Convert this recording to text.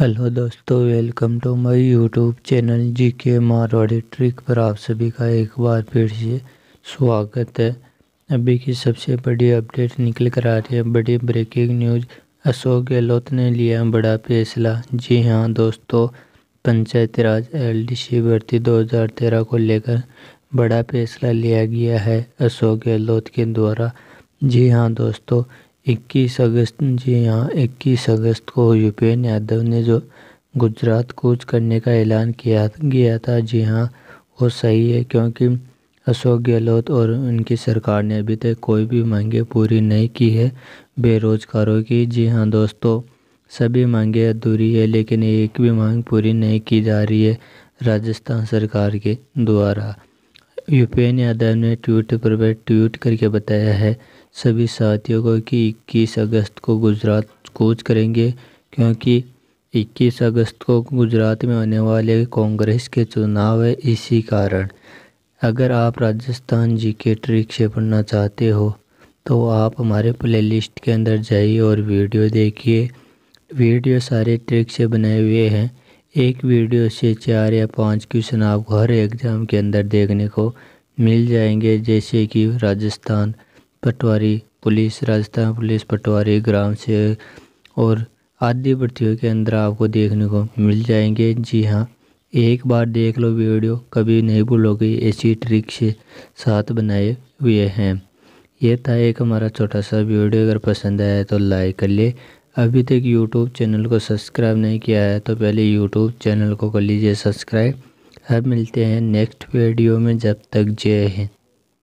hello दोस्तों welcome to my YouTube channel G K Marwari trick पर आप सभी का एक बार फिर से स्वागत है अभी की सबसे बड़ी अपडेट निकल कर आ रही है बड़ी ब्रेकिंग न्यूज अशोक गहलोत ने लिया बड़ा फैसला जी हाँ दोस्तों पंचायत राज एलडीसी भर्ती 2013 को लेकर बड़ा फैसला लिया गया है अशोक गहलोत के द्वारा जी हाँ दोस्तों इक्कीस अगस्त जी हाँ इक्कीस अगस्त को भूपेन यादव ने जो गुजरात कूच करने का ऐलान किया गया था जी हाँ वो सही है क्योंकि अशोक गहलोत और उनकी सरकार ने अभी तक कोई भी मांगे पूरी नहीं की है बेरोजगारों की जी हाँ दोस्तों सभी मांगे अधूरी है लेकिन एक भी मांग पूरी नहीं की जा रही है राजस्थान सरकार के द्वारा यूपीएन यादव ने ट्वीट पर ट्वीट करके बताया है सभी साथियों को कि इक्कीस अगस्त को गुजरात कूच करेंगे क्योंकि इक्कीस अगस्त को गुजरात में होने वाले कांग्रेस के चुनाव है इसी कारण अगर आप राजस्थान जी के ट्रिक से पढ़ना चाहते हो तो आप हमारे प्लेलिस्ट के अंदर जाइए और वीडियो देखिए वीडियो सारे ट्रिक से बनाए हुए हैं एक वीडियो से चार या पाँच क्वेश्चन आपको हर एग्ज़ाम के अंदर देखने को मिल जाएंगे जैसे कि राजस्थान पटवारी पुलिस राजस्थान पुलिस पटवारी ग्राम से और आदि भर्तियों के अंदर आपको देखने को मिल जाएंगे जी हाँ एक बार देख लो वीडियो कभी नहीं भूलोगे ऐसी ट्रिक से साथ बनाए हुए हैं ये था एक हमारा छोटा सा वीडियो अगर पसंद आया तो लाइक कर ले अभी तक यूट्यूब चैनल को सब्सक्राइब नहीं किया है तो पहले यूट्यूब चैनल को कर लीजिए सब्सक्राइब अब मिलते हैं नेक्स्ट वीडियो में जब तक जय हिंद